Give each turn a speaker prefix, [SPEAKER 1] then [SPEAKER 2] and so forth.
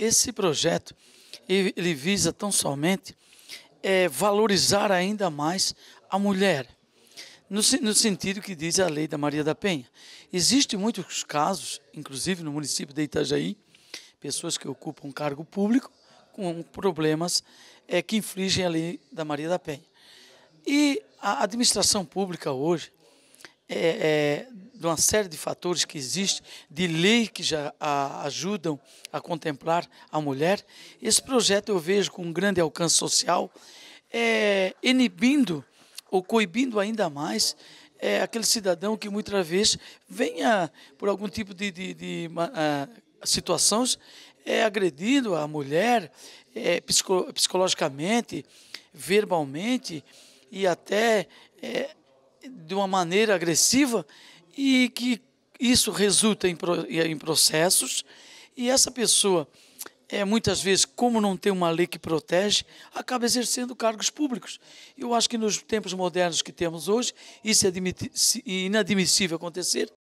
[SPEAKER 1] Esse projeto ele visa tão somente é, valorizar ainda mais a mulher, no, no sentido que diz a lei da Maria da Penha. Existem muitos casos, inclusive no município de Itajaí, pessoas que ocupam um cargo público com problemas é, que infligem a lei da Maria da Penha. E a administração pública hoje é, é, de uma série de fatores que existem, de lei que já a ajudam a contemplar a mulher. Esse projeto eu vejo com um grande alcance social, é, inibindo ou coibindo ainda mais é, aquele cidadão que muitas vezes venha por algum tipo de, de, de, uh, situações é a mulher é, psico, psicologicamente, verbalmente e até é, de uma maneira agressiva e que isso resulta em, em processos, e essa pessoa, é, muitas vezes, como não tem uma lei que protege, acaba exercendo cargos públicos. Eu acho que nos tempos modernos que temos hoje, isso é inadmissível acontecer,